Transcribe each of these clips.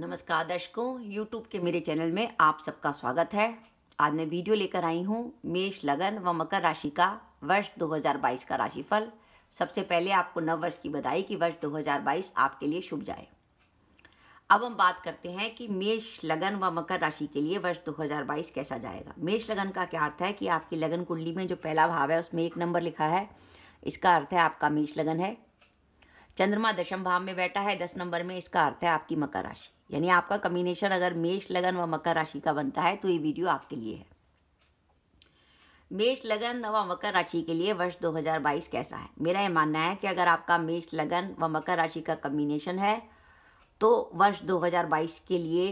नमस्कार दर्शकों YouTube के मेरे चैनल में आप सबका स्वागत है आज मैं वीडियो लेकर आई हूँ मेष लगन व मकर राशि का वर्ष 2022 का राशिफल सबसे पहले आपको नव वर्ष की बधाई कि वर्ष 2022 आपके लिए शुभ जाए अब हम बात करते हैं कि मेष लगन व मकर राशि के लिए वर्ष 2022 कैसा जाएगा मेष लगन का क्या अर्थ है कि आपकी लगन कुंडली में जो पहला भाव है उसमें एक नंबर लिखा है इसका अर्थ है आपका मेष लगन है चंद्रमा दशम भाव में बैठा है दस नंबर में इसका अर्थ है आपकी मकर राशि यानी आपका कम्बिनेशन अगर मेष लगन व मकर राशि का बनता है तो ये वीडियो आपके लिए है मेष लगन व मकर राशि के लिए वर्ष 2022 कैसा है मेरा ये मानना है कि अगर आपका मेष लगन व मकर राशि का कम्बिनेशन है तो वर्ष 2022 के लिए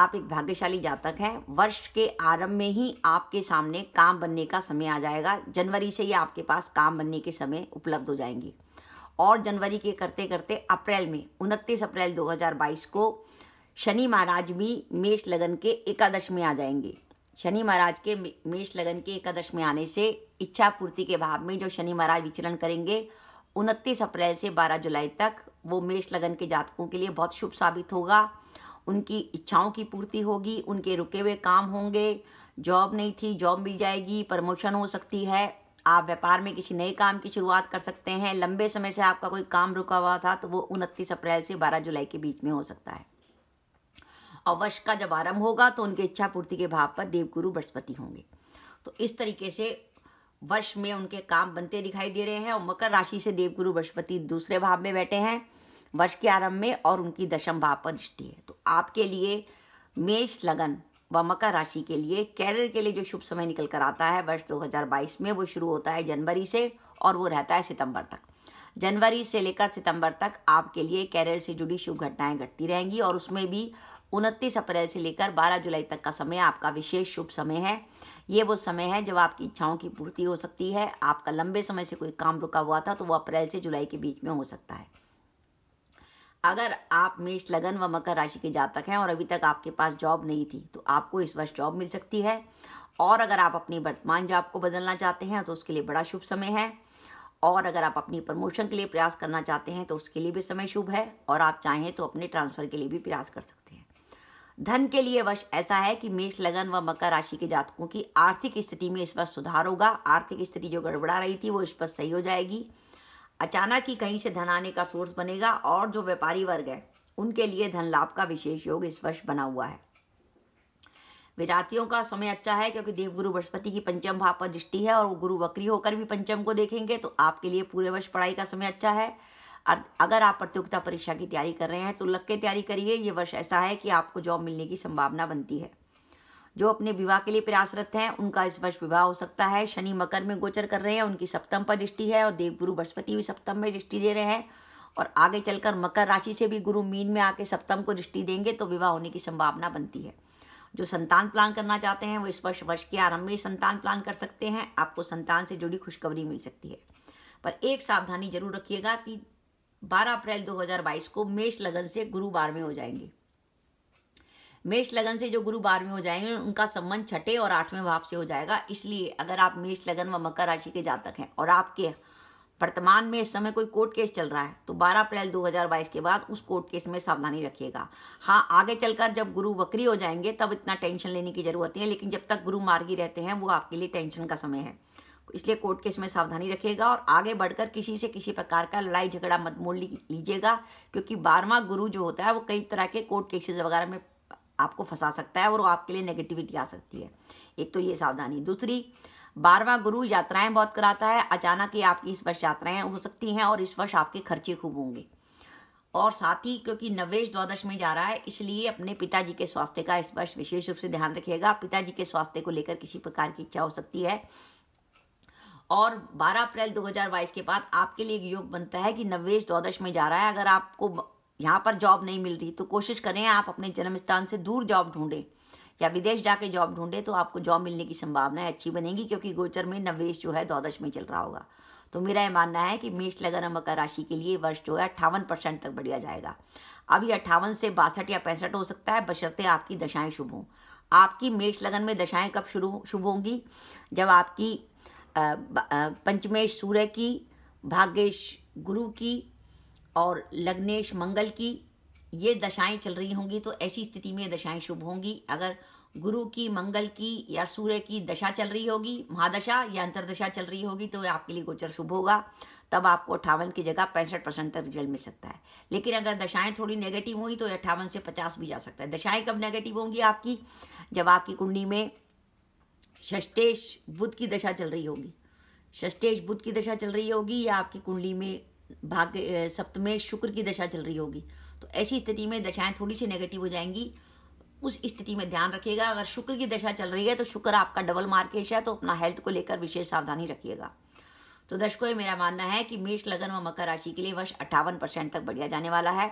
आप एक भाग्यशाली जातक हैं वर्ष के आरंभ में ही आपके सामने काम बनने का समय आ जाएगा जनवरी से ही आपके पास काम बनने के समय उपलब्ध हो जाएंगे और जनवरी के करते करते अप्रैल में उनतीस अप्रैल 2022 को शनि महाराज भी मेष लगन के एकादश में आ जाएंगे शनि महाराज के मेष लगन के एकादश में आने से इच्छा पूर्ति के भाव में जो शनि महाराज विचरण करेंगे उनतीस अप्रैल से 12 जुलाई तक वो मेष लगन के जातकों के लिए बहुत शुभ साबित होगा उनकी इच्छाओं की पूर्ति होगी उनके रुके हुए काम होंगे जॉब नहीं थी जॉब मिल जाएगी प्रमोशन हो सकती है आप व्यापार में किसी नए काम की शुरुआत कर सकते हैं लंबे समय से आपका कोई काम रुका हुआ था तो वो उनतीस अप्रैल से बारह जुलाई के बीच में हो सकता है वर्ष का जब आरंभ होगा तो उनके इच्छा पूर्ति के भाव पर देवगुरु बृहस्पति होंगे तो इस तरीके से वर्ष में उनके काम बनते दिखाई दे रहे हैं और मकर राशि से देवगुरु बृहस्पति दूसरे भाव में बैठे हैं वर्ष के आरंभ में और उनकी दशम भाव पर दृष्टि है तो आपके लिए मेष लगन व मकर राशि के लिए कैरियर के लिए जो शुभ समय निकल कर आता है वर्ष 2022 में वो शुरू होता है जनवरी से और वो रहता है सितंबर तक जनवरी से लेकर सितंबर तक आपके लिए कैरियर से जुड़ी शुभ घटनाएं घटती रहेंगी और उसमें भी उनतीस अप्रैल से लेकर 12 जुलाई तक का समय आपका विशेष शुभ समय है ये वो समय है जब आपकी इच्छाओं की पूर्ति हो सकती है आपका लंबे समय से कोई काम रुका हुआ था तो वो अप्रैल से जुलाई के बीच में हो सकता है अगर आप मेष लगन व मकर राशि के जातक हैं और अभी तक आपके पास जॉब नहीं थी तो आपको इस वर्ष जॉब मिल सकती है और अगर आप अपनी वर्तमान जॉब को बदलना चाहते हैं तो उसके लिए बड़ा शुभ समय है और अगर आप अपनी प्रमोशन के लिए प्रयास करना चाहते हैं तो उसके लिए भी समय शुभ है और आप चाहें तो अपने ट्रांसफर के लिए भी प्रयास कर सकते हैं धन के लिए वर्ष ऐसा है कि मेष लगन व मकर राशि के जातकों की आर्थिक स्थिति में इस वर्ष सुधार होगा आर्थिक स्थिति जो गड़बड़ा रही थी वो इस पर सही हो जाएगी अचानक ही कहीं से धन आने का सोर्स बनेगा और जो व्यापारी वर्ग है उनके लिए धन लाभ का विशेष योग इस वर्ष बना हुआ है विद्यार्थियों का समय अच्छा है क्योंकि देवगुरु बृहस्पति की पंचम भाव पर दृष्टि है और गुरु वक्री होकर भी पंचम को देखेंगे तो आपके लिए पूरे वर्ष पढ़ाई का समय अच्छा है अगर आप प्रतियोगिता परीक्षा की तैयारी कर रहे हैं तो लग के तैयारी करिए ये वर्ष ऐसा है कि आपको जॉब मिलने की संभावना बनती है जो अपने विवाह के लिए प्रयासरत हैं उनका इस वर्ष विवाह हो सकता है शनि मकर में गोचर कर रहे हैं उनकी सप्तम पर दृष्टि है और देवगुरु बृहस्पति भी सप्तम में दृष्टि दे रहे हैं और आगे चलकर मकर राशि से भी गुरु मीन में आके सप्तम को दृष्टि देंगे तो विवाह होने की संभावना बनती है जो संतान प्लान करना चाहते हैं वो इस वर्ष वर्ष के आरंभ में संतान प्लान कर सकते हैं आपको संतान से जुड़ी खुशखबरी मिल सकती है पर एक सावधानी जरूर रखिएगा कि 12 अप्रैल 2022 को मेष लगन से गुरु बारहवें हो जाएंगे मेष लगन से जो गुरु बारहवीं हो जाएंगे उनका संबंध छठे और आठवें भाव से हो जाएगा इसलिए अगर आप मेष लगन व मकर राशि के जातक हैं और आपके वर्तमान में इस समय कोई कोर्ट केस चल रहा है तो 12 अप्रैल 2022 के बाद उस कोर्ट केस में सावधानी रखिएगा हाँ आगे चलकर जब गुरु वक्री हो जाएंगे तब इतना टेंशन लेने की जरूरत नहीं है लेकिन जब तक गुरु मार्गी रहते हैं वो आपके लिए टेंशन का समय है इसलिए कोर्ट केस में सावधानी रखिएगा और आगे बढ़कर किसी से किसी प्रकार का लड़ाई झगड़ा मत मोल लीजिएगा क्योंकि बारहवा गुरु जो होता है वो कई तरह के कोर्ट केसेस वगैरह में आपको फंसा सकता है और आपके लिए नेगेटिविटी आ सकती है एक तो ये सावधानी दूसरी बारवा गुरु यात्राएं बहुत कराता है अचानक ही आपकी इस वर्ष यात्राएं हो सकती हैं और इस वर्ष आपके खर्चे खूब होंगे और साथ ही क्योंकि नवेश द्वादश में जा रहा है इसलिए अपने पिताजी के स्वास्थ्य का इस वर्ष विशेष रूप से ध्यान रखिएगा पिताजी के स्वास्थ्य को लेकर किसी प्रकार की इच्छा हो सकती है और 12 अप्रैल 2022 के बाद आपके लिए एक योग बनता है कि नवेश द्वादश में जा रहा है अगर आपको यहाँ पर जॉब नहीं मिल रही तो कोशिश करें आप अपने जन्म स्थान से दूर जॉब ढूंढें या विदेश जाके जॉब ढूंढें तो आपको जॉब मिलने की संभावनाएं अच्छी बनेगी क्योंकि गोचर में नवेश जो है द्वादश में चल रहा होगा तो मेरा यह मानना है कि मेष लगन और मकर राशि के लिए वर्ष जो है अट्ठावन परसेंट तक बढ़िया जाएगा अभी अट्ठावन से बासठ या पैंसठ हो सकता है बशर्ते आपकी दशाएं शुभ हों आपकी मेष लगन में दशाएं कब शुरू शुभ होंगी जब आपकी पंचमेश सूर्य की भाग्येश गुरु की और लग्नेश मंगल की ये दशाएं चल रही होंगी तो ऐसी स्थिति में दशाएं शुभ होंगी अगर गुरु की मंगल की या सूर्य की दशा चल रही होगी महादशा या अंतरदशा चल रही होगी तो आपके लिए गोचर शुभ होगा तब आपको अट्ठावन की जगह पैंसठ परसेंट तक रिजल्ट मिल सकता है लेकिन अगर दशाएं थोड़ी नेगेटिव हुई तो अट्ठावन से पचास भी जा सकता है दशाएं कब नेगेटिव होंगी आपकी जब आपकी कुंडली में षष्टेश बुद्ध की दशा चल रही होगी षष्टेश बुद्ध की दशा चल रही होगी या आपकी कुंडली में भाग्य सप्तम में शुक्र की दशा चल रही होगी तो ऐसी स्थिति में दशाएं थोड़ी सी नेगेटिव हो जाएंगी उस स्थिति में ध्यान रखिएगा अगर शुक्र की दशा चल रही है तो शुक्र आपका डबल मार्केश है तो अपना हेल्थ को लेकर विशेष सावधानी रखिएगा तो दर्शकों मेरा मानना है कि मेष लगन व मकर राशि के लिए वर्ष अट्ठावन परसेंट तक बढ़िया जाने वाला है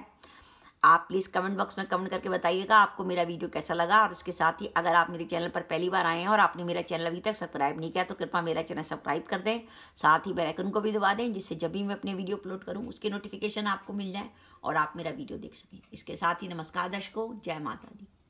आप प्लीज़ कमेंट बॉक्स में कमेंट करके बताइएगा आपको मेरा वीडियो कैसा लगा और उसके साथ ही अगर आप मेरे चैनल पर पहली बार आए हैं और आपने मेरा चैनल अभी तक सब्सक्राइब नहीं किया तो कृपया मेरा चैनल सब्सक्राइब कर दें साथ ही बेलाइकन को भी दबा दें जिससे जब भी मैं अपने वीडियो अपलोड करूँ उसके नोटिफिकेशन आपको मिल जाए और आप मेरा वीडियो देख सकें इसके साथ ही नमस्कार दर्शकों जय माता दी